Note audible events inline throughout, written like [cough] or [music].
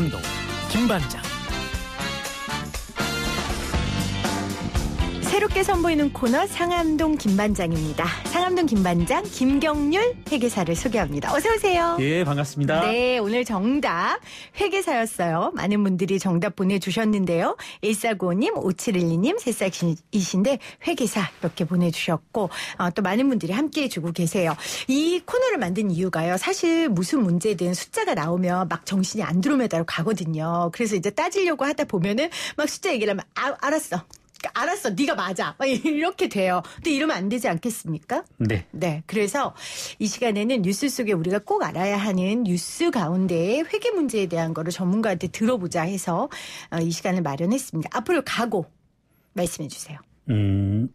강남동 김반장 새롭게 선보이는 코너 상암동 김반장입니다. 상암동 김반장 김경률 회계사를 소개합니다. 어서 오세요. 예, 반갑습니다. 네, 오늘 정답 회계사였어요. 많은 분들이 정답 보내주셨는데요. 1495님, 5712님, 새싹이신데 회계사 이렇게 보내주셨고 어, 또 많은 분들이 함께해주고 계세요. 이 코너를 만든 이유가요. 사실 무슨 문제든 숫자가 나오면 막 정신이 안드로메다로 가거든요. 그래서 이제 따지려고 하다 보면은 막 숫자 얘기를 하면 아, 알았어. 그러니까 알았어, 네가 맞아. 이렇게 돼요. 근데 이러면 안 되지 않겠습니까? 네. 네. 그래서 이 시간에는 뉴스 속에 우리가 꼭 알아야 하는 뉴스 가운데 회계 문제에 대한 거를 전문가한테 들어보자 해서 어, 이 시간을 마련했습니다. 앞으로 가고 말씀해 주세요. 음.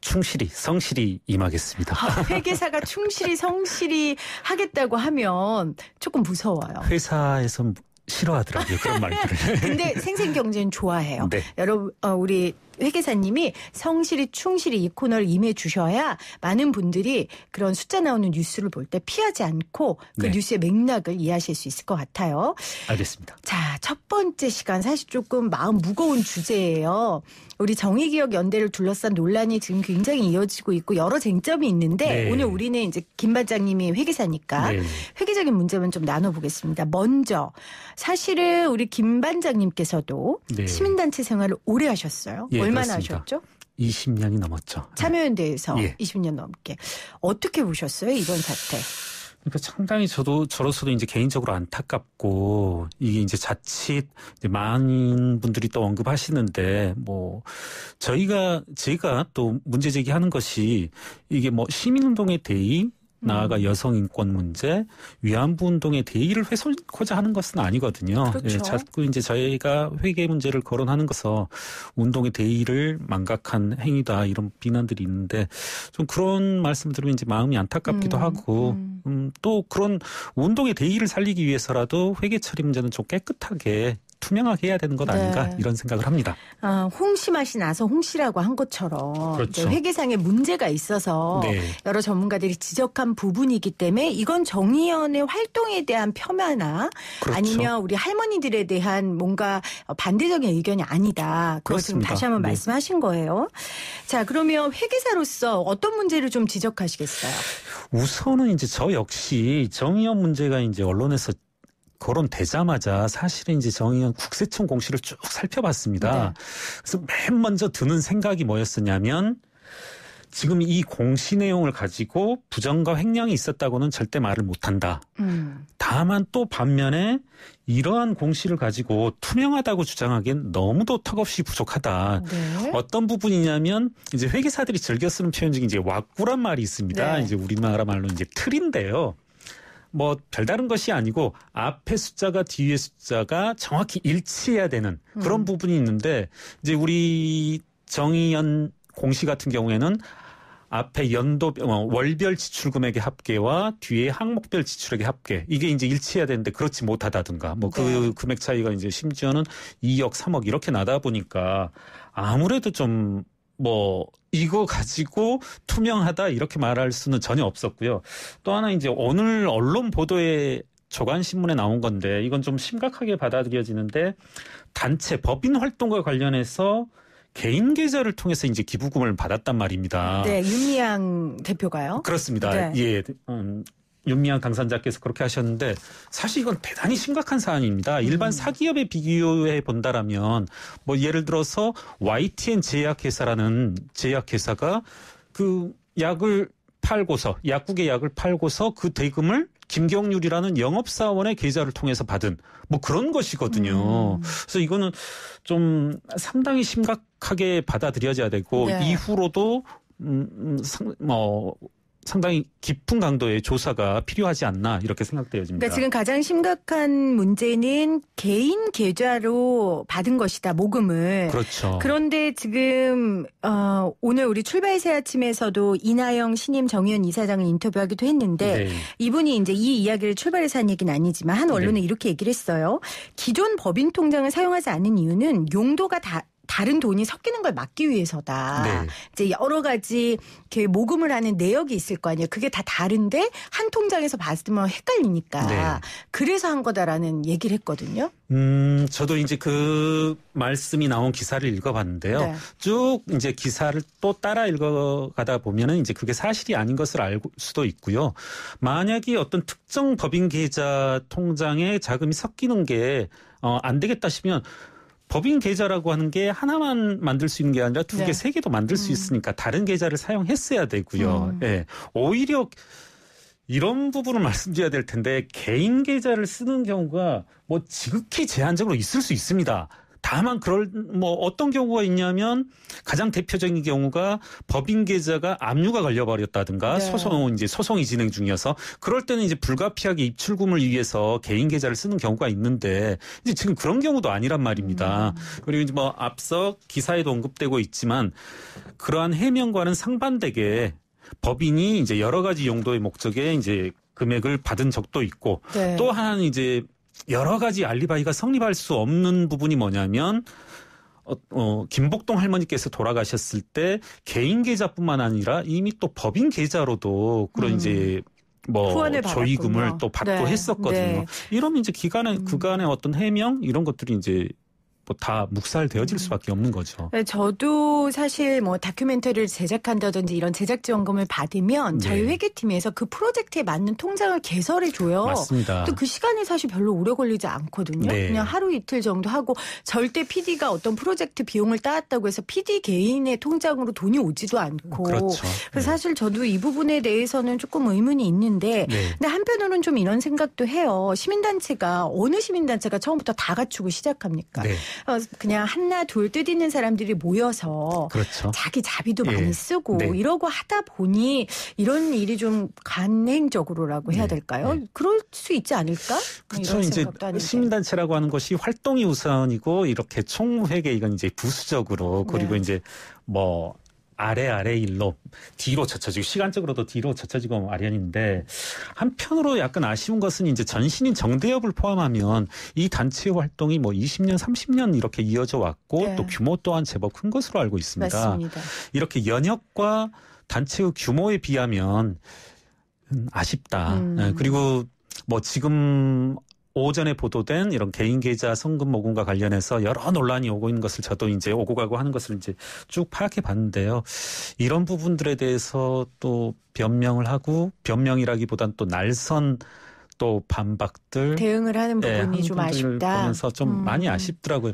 충실히 성실히 임하겠습니다. 아, [laughs] 회계사가 충실히 성실히 하겠다고 하면 조금 무서워요. 회사에서 싫어하더라고요. 그런 말들을. [laughs] 근데 생생 경제는 좋아해요. 네. 여러분 어, 우리 회계사님이 성실히 충실히 이 코너를 임해 주셔야 많은 분들이 그런 숫자 나오는 뉴스를 볼 때 피하지 않고 그 네. 뉴스의 맥락을 이해하실 수 있을 것 같아요. 알겠습니다. 자, 첫 번째 시간 사실 조금 마음 무거운 주제예요. 우리 정의기억 연대를 둘러싼 논란이 지금 굉장히 이어지고 있고 여러 쟁점이 있는데 네. 오늘 우리는 이제 김 반장님이 회계사니까 네. 회계적인 문제만 좀 나눠보겠습니다. 먼저 사실은 우리 김 반장님께서도 네. 시민단체 생활을 오래 하셨어요. 예. 얼마나 하셨죠? 20년이 넘었죠. 네. 참여연대에서 예. 20년 넘게 어떻게 보셨어요 이번 사태? 그러니까 상당히 저도 저로서도 이제 개인적으로 안타깝고 이게 이제 자칫 이제 많은 분들이 또 언급하시는데 뭐 저희가 제가 또 문제 제기하는 것이 이게 뭐 시민운동의 대의 나아가 음. 여성 인권 문제, 위안부 운동의 대의를 훼손하고자 하는 것은 아니거든요. 예, 그렇죠. 예, 자꾸 이제 저희가 회계 문제를 거론하는 것은 운동의 대의를 망각한 행위다 이런 비난들이 있는데 좀 그런 말씀 들으면 이제 마음이 안타깝기도 음, 하고 음. 음, 또 그런 운동의 대의를 살리기 위해서라도 회계 처리 문제는 좀 깨끗하게 투명하게 해야 되는 것 네. 아닌가 네. 이런 생각을 합니다. 아, 홍시 맛이 나서 홍시라고 한 것처럼 그렇죠. 회계상의 문제가 있어서 네. 여러 전문가들이 지적한 부분이기 때문에 이건 정의연의 활동에 대한 폄하나 그렇죠. 아니면 우리 할머니들에 대한 뭔가 반대적인 의견이 아니다. 그것을 다시 한번 네. 말씀하신 거예요. 자, 그러면 회계사로서 어떤 문제를 좀 지적하시겠어요? 우선은 이제 저 역시 정의연 문제가 이제 언론에서 거론되자마자 사실인지 정의연 국세청 공시를 쭉 살펴봤습니다. 네. 그래서 맨 먼저 드는 생각이 뭐였었냐면 지금 이 공시 내용을 가지고 부정과 횡령이 있었다고는 절대 말을 못한다. 음. 다만 또 반면에 이러한 공시를 가지고 투명하다고 주장하기엔 너무도 턱없이 부족하다. 네. 어떤 부분이냐면 이제 회계사들이 즐겨 쓰는 표현 중에 이제 왁구란 말이 있습니다. 네. 이제 우리나라 말로 이제 틀인데요. 뭐 별다른 것이 아니고 앞에 숫자가 뒤에 숫자가 정확히 일치해야 되는 그런 음. 부분이 있는데 이제 우리 정의연 공시 같은 경우에는 앞에 연도 어, 월별 지출 금액의 합계와 뒤에 항목별 지출액의 합계 이게 이제 일치해야 되는데 그렇지 못하다든가 뭐그 네. 금액 차이가 이제 심지어는 2억 3억 이렇게 나다 보니까 아무래도 좀뭐 이거 가지고 투명하다 이렇게 말할 수는 전혀 없었고요. 또 하나 이제 오늘 언론 보도에 조간신문에 나온 건데 이건 좀 심각하게 받아들여지는데 단체 법인 활동과 관련해서 개인 계좌를 통해서 이제 기부금을 받았단 말입니다. 네, 윤미향 대표가요? 그렇습니다. 네. 예. 음, 윤미향 당선자께서 그렇게 하셨는데 사실 이건 대단히 심각한 사안입니다. 일반 음. 사기업에 비교해 본다라면 뭐 예를 들어서 YTN 제약회사라는 제약회사가 그 약을 팔고서 약국의 약을 팔고서 그 대금을 김경률이라는 영업사원의 계좌를 통해서 받은 뭐 그런 것이거든요. 음. 그래서 이거는 좀 상당히 심각하게 받아들여져야 되고 네. 이후로도 음, 음 상, 뭐 상당히 깊은 강도의 조사가 필요하지 않나 이렇게 생각되어집니다. 그러니까 지금 가장 심각한 문제는 개인 계좌로 받은 것이다 모금을. 그렇죠. 그런데 지금 어, 오늘 우리 출발 새 아침에서도 이나영 신임 정의원 이사장을 인터뷰하기도 했는데 네. 이분이 이제 이 이야기를 출발해서 한 얘기는 아니지만 한 언론은 네. 이렇게 얘기를 했어요. 기존 법인 통장을 사용하지 않은 이유는 용도가 다 다른 돈이 섞이는 걸 막기 위해서다. 네. 이제 여러 가지 이렇게 모금을 하는 내역이 있을 거 아니에요. 그게 다 다른데 한 통장에서 봤으면 헷갈리니까 네. 그래서 한 거다라는 얘기를 했거든요. 음, 저도 이제 그 말씀이 나온 기사를 읽어봤는데요. 네. 쭉 이제 기사를 또 따라 읽어가다 보면은 이제 그게 사실이 아닌 것을 알 수도 있고요. 만약에 어떤 특정 법인 계좌 통장에 자금이 섞이는 게 어, 안 되겠다 싶으면 법인 계좌라고 하는 게 하나만 만들 수 있는 게 아니라 두 개, 네. 세 개도 만들 수 음. 있으니까 다른 계좌를 사용했어야 되고요. 음. 예. 오히려 이런 부분을 [laughs] 말씀드려야 될 텐데 개인 계좌를 쓰는 경우가 뭐 지극히 제한적으로 있을 수 있습니다. 다만 그럴 뭐 어떤 경우가 있냐면 가장 대표적인 경우가 법인 계좌가 압류가 걸려버렸다든가 네. 소송 이제 소송이 진행 중이어서 그럴 때는 이제 불가피하게 입출금을 위해서 개인 계좌를 쓰는 경우가 있는데 이제 지금 그런 경우도 아니란 말입니다. 음. 그리고 이제 뭐 앞서 기사에도 언급되고 있지만 그러한 해명과는 상반되게 법인이 이제 여러 가지 용도의 목적에 이제 금액을 받은 적도 있고 네. 또 하나는 이제 여러 가지 알리바이가 성립할 수 없는 부분이 뭐냐면 어, 어, 김복동 할머니께서 돌아가셨을 때 개인 계좌뿐만 아니라 이미 또 법인 계좌로도 그런 음. 이제 뭐 조의금을 또 받고 네. 했었거든요. 네. 이러면 이제 기간에 그간의 음. 어떤 해명 이런 것들이 이제 뭐다 묵살되어질 음. 수밖에 없는 거죠. 네, 저도 사실 뭐 다큐멘터리를 제작한다든지 이런 제작 지원금을 받으면 저희 네. 회계팀에서 그 프로젝트에 맞는 통장을 개설해 줘요. 맞습니다. 또 그 시간이 사실 별로 오래 걸리지 않거든요. 네. 그냥 하루 이틀 정도 하고 절대 PD가 어떤 프로젝트 비용을 따왔다고 해서 PD 개인의 통장으로 돈이 오지도 않고. 그렇죠. 네. 사실 저도 이 부분에 대해서는 조금 의문이 있는데, 네. 근데 한편으로는 좀 이런 생각도 해요. 시민단체가 어느 시민단체가 처음부터 다 갖추고 시작합니까? 어, 그냥 한나 둘 뜻있는 사람들이 모여서 그렇죠. 자기 자비도 예. 많이 쓰고 네. 이러고 하다 보니 이런 일이 좀 간행적으로라고 해야 네. 될까요? 네. 그럴 수 있지 않을까? 그렇죠. 이제 시민단체라고 하는 것이 활동이 우선이고 이렇게 총회계 이건 이제 부수적으로 그리고 네. 이제 뭐 아래 아래 일로 뒤로 젖혀지고 시간적으로도 뒤로 젖혀지고 마련인데 한편으로 약간 아쉬운 것은 이제 전신인 정대협을 포함하면 이 단체의 활동이 뭐 20년 30년 이렇게 이어져 왔고 네. 또 규모 또한 제법 큰 것으로 알고 있습니다. 맞습니다. 이렇게 연역과 단체의 규모에 비하면 아쉽다. 음. 예, 그리고 뭐 지금 오전에 보도된 이런 개인 계좌 성금 모금과 관련해서 여러 논란이 오고 있는 것을 저도 이제 오고 가고 하는 것을 이제 쭉 파악해 봤는데요. 이런 부분들에 대해서 또 변명을 하고 변명이라기보단 또 날선 또 반박들 대응을 하는 예, 부분이 네, 좀 아쉽다. 보면서 좀 음. 많이 아쉽더라고요.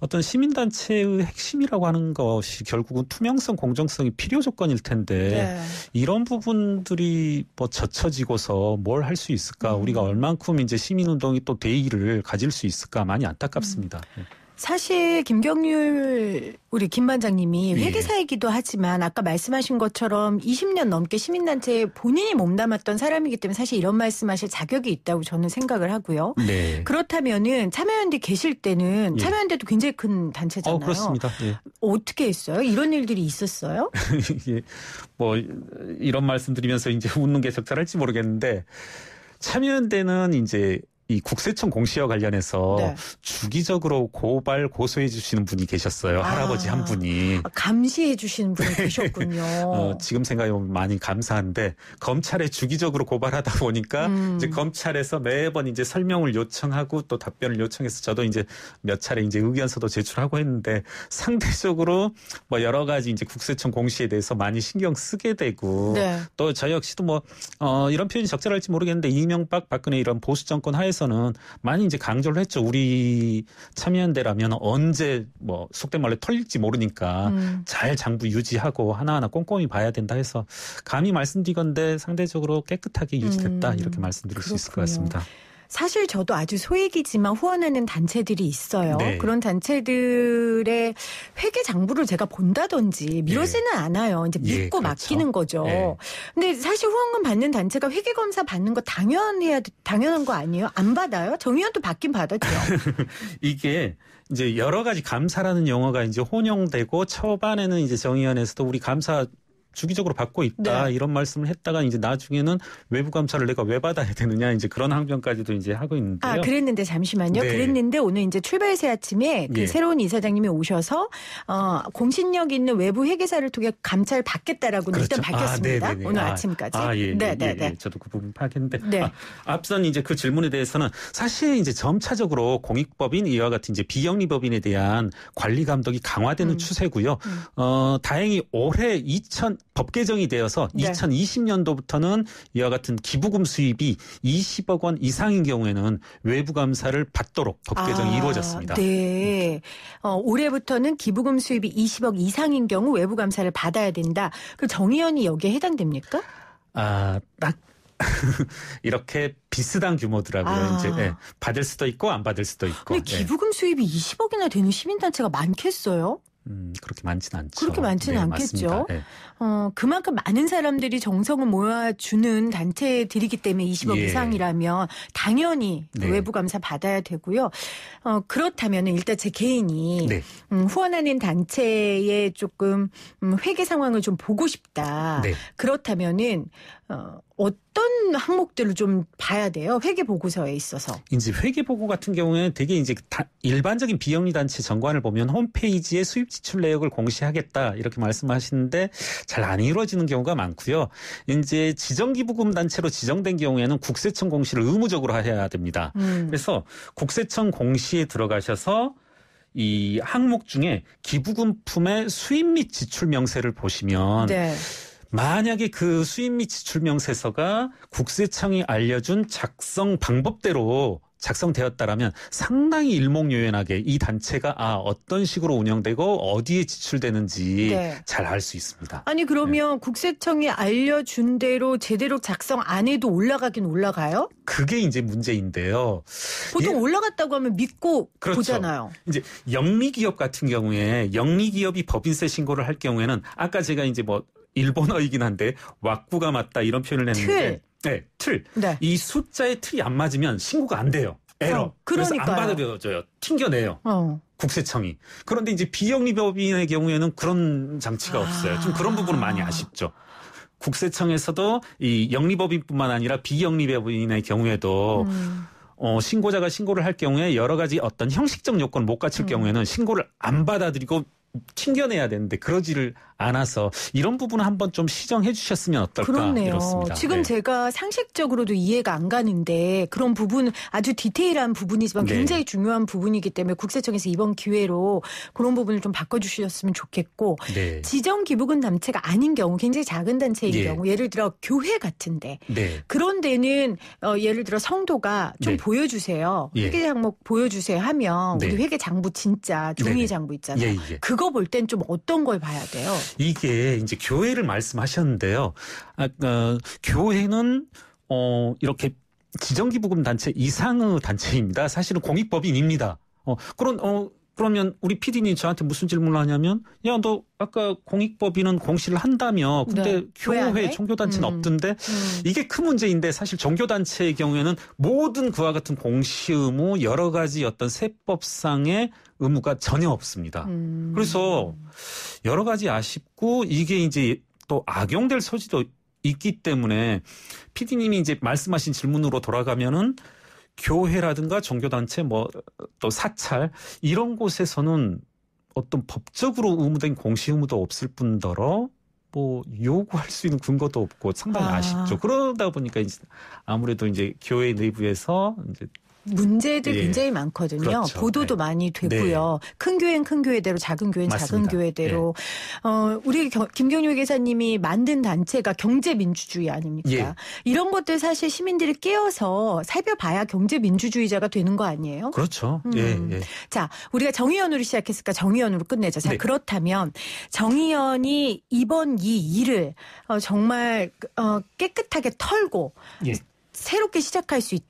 어떤 시민단체의 핵심이라고 하는 것이 결국은 투명성, 공정성이 필요 조건일 텐데 네. 이런 부분들이 뭐 젖혀지고서 뭘 할 수 있을까? 음. 우리가 얼만큼 이제 시민운동이 또 대의를 가질 수 있을까? 많이 안타깝습니다. 음. 네. 사실 김경률 우리 김 반장님이 예. 회계사이기도 하지만 아까 말씀하신 것처럼 20년 넘게 시민단체에 본인이 몸담았던 사람이기 때문에 사실 이런 말씀하실 자격이 있다고 저는 생각을 하고요. 네. 그렇다면은 참여연대 계실 때는 예. 참여연대도 굉장히 큰 단체잖아요. 어, 그렇습니다. 예. 어떻게 했어요? 이런 일들이 있었어요? 예. [laughs] 뭐 이런 말씀드리면서 이제 웃는 게 적절할지 모르겠는데 참여연대는 이제 이 국세청 공시와 관련해서 네. 주기적으로 고발 고소해 주시는 분이 계셨어요. 아, 할아버지 한 분이 감시해 주시는 분이 [laughs] 네. 계셨군요. 어, 지금 생각해 보면 많이 감사한데 검찰에 주기적으로 고발하다 보니까 음. 이제 검찰에서 매번 이제 설명을 요청하고 또 답변을 요청해서 저도 이제 몇 차례 이제 의견서도 제출하고 했는데 상대적으로 뭐 여러 가지 이제 국세청 공시에 대해서 많이 신경 쓰게 되고 네. 또저 역시도 뭐 어, 이런 표현이 적절할지 모르겠는데 이명박 박근혜 이런 보수 정권 하에서 통해서는 많이 이제 강조를 했죠. 우리 참여연대라면 언제 뭐 속된 말로 털릴지 모르니까 음. 잘 장부 유지하고 하나하나 꼼꼼히 봐야 된다 해서 감히 말씀드리건데 상대적으로 깨끗하게 유지됐다 음. 이렇게 말씀드릴 그렇군요. 수 있을 것 같습니다. 사실 저도 아주 소액이지만 후원하는 단체들이 있어요. 네. 그런 단체들의 회계 장부를 제가 본다든지 미뤄지는 예. 않아요. 이제 예, 믿고 예, 그렇죠. 맡기는 거죠. 예. 근데 사실 후원금 받는 단체가 회계 검사 받는 거 당연해야 당연한 거 아니에요? 안 받아요? 정의원도 받긴 받았죠. [laughs] 이게 이제 여러 가지 감사라는 영어가 이제 혼용되고 초반에는 이제 정의원에서도 우리 감사 주기적으로 받고 있다 네. 이런 말씀을 했다가 이제 나중에는 외부 감찰을 내가 왜 받아야 되느냐 이제 그런 항변까지도 이제 하고 있는데요. 아 그랬는데 잠시만요. 네. 그랬는데 오늘 이제 출발새 아침에 그 예. 새로운 이사장님이 오셔서 어, 공신력 있는 외부 회계사를 통해 감찰 받겠다라고 그렇죠. 일단 아, 밝혔습니다. 아, 오늘 아, 침까지 아, 예, 네, 네, 네. 저도 그 부분 파악했는데 네. 아, 앞선 이제 그 질문에 대해서는 사실 이제 점차적으로 공익법인 이와 같은 이제 비영리법인에 대한 관리 감독이 강화되는 음. 추세고요. 음. 어, 다행히 올해 2000법 개정이 되어서 네. 2020년도부터는 이와 같은 기부금 수입이 20억 원 이상인 경우에는 외부 감사를 받도록 법 개정이 아, 이루어졌습니다. 네. 어, 올해부터는 기부금 수입이 20억 이상인 경우 외부 감사를 받아야 된다. 그정의원이 여기에 해당됩니까? 아, 딱 [laughs] 이렇게 비슷한 규모더라고요. 아. 이제 예, 받을 수도 있고 안 받을 수도 있고. 근데 예. 기부금 예. 수입이 20억이나 되는 시민단체가 많겠어요? 음, 그렇게 많지는 않죠. 그렇게 많지는 네, 않겠죠. 네. 어, 그만큼 많은 사람들이 정성을 모아주는 단체들이기 때문에 20억 예. 이상이라면 당연히 그 네. 외부 감사 받아야 되고요. 어, 그렇다면 일단 제 개인이 네. 음, 후원하는 단체에 조금 음, 회계 상황을 좀 보고 싶다. 네. 그렇다면은 어, 어떤 항목들을 좀 봐야 돼요? 회계 보고서에 있어서. 이제 회계 보고 같은 경우에는 되게 이제 다 일반적인 비영리 단체 정관을 보면 홈페이지에 수입 지출 내역을 공시하겠다 이렇게 말씀하시는데 잘 안 이루어지는 경우가 많고요. 이제 지정 기부금 단체로 지정된 경우에는 국세청 공시를 의무적으로 해야 됩니다. 음. 그래서 국세청 공시에 들어가셔서 이 항목 중에 기부금품의 수입 및 지출 명세를 보시면 네. 만약에 그 수입 및 지출명세서가 국세청이 알려준 작성 방법대로 작성되었다라면 상당히 일목요연하게 이 단체가 아 어떤 식으로 운영되고 어디에 지출되는지 네. 잘알 수 있습니다. 아니 그러면 네. 국세청이 알려준 대로 제대로 작성 안 해도 올라가긴 올라가요? 그게 이제 문제인데요. 보통 예. 올라갔다고 하면 믿고 그렇죠. 보잖아요. 이제 영리기업 같은 경우에 영리기업이 법인세 신고를 할 경우에는 아까 제가 이제 뭐 일본어이긴 한데 왁구가 맞다 이런 표현을 했는데 틀. 네, 틀. 네. 이 숫자의 틀이 안 맞으면 신고가 안 돼요. 에러. 어, 그래서 안받아들여져요 튕겨내요. 어. 국세청이. 그런데 이제 비영리법인의 경우에는 그런 장치가 아. 없어요. 좀 그런 부분은 많이 아쉽죠. 국세청에서도 이 영리법인뿐만 아니라 비영리법인의 경우에도 음. 어, 신고자가 신고를 할 경우에 여러 가지 어떤 형식적 요건 못 갖출 음. 경우에는 신고를 안 받아들이고 튕겨내야 되는데 그러지를 않아서 이런 부분 을 한번 좀 시정해 주셨으면 어떨까 그렇네요. 이렇습니다. 지금 네. 제가 상식적으로도 이해가 안 가는데 그런 부분 아주 디테일한 부분이지만 네. 굉장히 중요한 부분이기 때문에 국세청에서 이번 기회로 그런 부분을 좀 바꿔주셨으면 좋겠고 네. 지정 기부금 단체가 아닌 경우 굉장히 작은 단체인 예. 경우 예를 들어 교회 같은데 네. 그런 데는 어, 예를 들어 성도가 좀 네. 보여주세요 예. 회계 항목 보여주세요 하면 네. 우리 회계 장부 진짜 종이 장부 있잖아요. 예, 그거 볼 땐 좀 어떤 걸 봐야 돼요? 이게 이제 교회를 말씀하셨는데요. 아, 어, 교회는 어, 이렇게 지정기부금 단체 이상의 단체입니다. 사실은 공익법인입니다. 어, 그런 어, 그러면 우리 PD님 저한테 무슨 질문을 하냐면 야 너 아까 공익법인은 공시를 한다며 근데 네. 교회 종교단체는 음. 없던데 음. 이게 큰 문제인데 사실 종교단체의 경우에는 모든 그와 같은 공시 의무 여러 가지 어떤 세법상의 의무가 전혀 없습니다. 음. 그래서 여러 가지 아쉽고 이게 이제 또 악용될 소지도 있기 때문에 PD님이 이제 말씀하신 질문으로 돌아가면은 교회라든가 종교단체 뭐 또 사찰 이런 곳에서는 어떤 법적으로 의무된 공시 의무도 없을 뿐더러 뭐 요구할 수 있는 근거도 없고 상당히 아. 쉽죠 그러다 보니까 이제 아무래도 이제 교회 내부에서 이제 문제들 예. 굉장히 많거든요. 그렇죠. 보도도 네. 많이 네. 되고요. 네. 큰 교회는 큰 교회대로 작은 교회는 작은 교회대로 예. 어, 우리 김경률 기사님이 만든 단체가 경제 민주주의 아닙니까? 예. 이런 것들 사실 시민들이 깨어서 살펴봐야 경제 민주주의자가 되는 거 아니에요? 그렇죠. 음. 예, 예. 자, 우리가 정의연으로 시작했으니까 정의연으로 끝내자. 자, 네. 그렇다면 정의연이 이번 이 일을 어, 정말 어, 깨끗하게 털고 예. 새롭게 시작할 수 있다.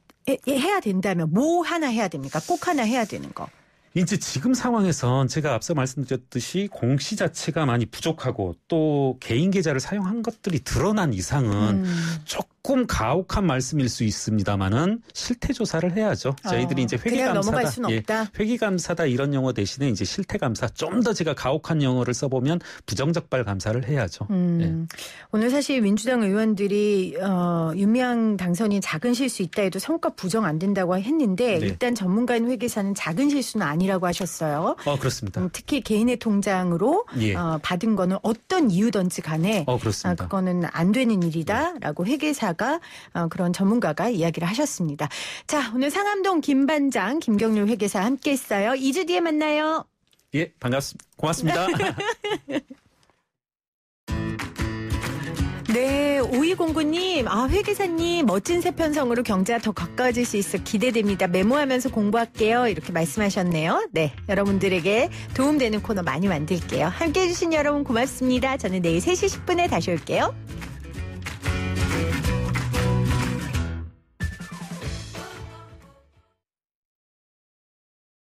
해야 된다면 뭐 하나 해야 됩니까? 꼭 하나 해야 되는 거. 이제 지금 상황에선 제가 앞서 말씀드렸듯이 공시 자체가 많이 부족하고 또 개인 계좌를 사용한 것들이 드러난 이상은 음. 조금 조금 가혹한 말씀일 수 있습니다만은 실태 조사를 해야죠. 저희들이 어, 이제 아, 회계 감사다, 예, 회계 감사다 이런 용어 대신에 이제 실태 감사 좀 더 제가 가혹한 용어를 써보면 부정적발 감사를 해야죠. 음, 예. 오늘 사실 민주당 의원들이 어, 윤미향 당선인 작은 실수 있다 해도 성과 부정 안 된다고 했는데 네. 일단 전문가인 회계사는 작은 실수는 아니라고 하셨어요. 어 그렇습니다. 음, 특히 개인의 통장으로 예. 어, 받은 거는 어떤 이유든지 간에 어, 그렇습니다. 아, 그거는 안 되는 일이다라고 네. 회계사 전문가가 어, 그런 전문가가 이야기를 하셨습니다. 자, 오늘 상암동 김반장 김경률 회계사 함께했어요. 2주 뒤에 만나요. 예, 반갑습니다. 고맙습니다. [laughs] 네, 오이공구님, 아, 회계사님, 멋진 새편성으로 경제와 더 가까워질 수 있어 기대됩니다. 메모하면서 공부할게요. 이렇게 말씀하셨네요. 네, 여러분들에게 도움되는 코너 많이 만들게요. 함께 해주신 여러분 고맙습니다. 저는 내일 3시 10분에 다시 올게요.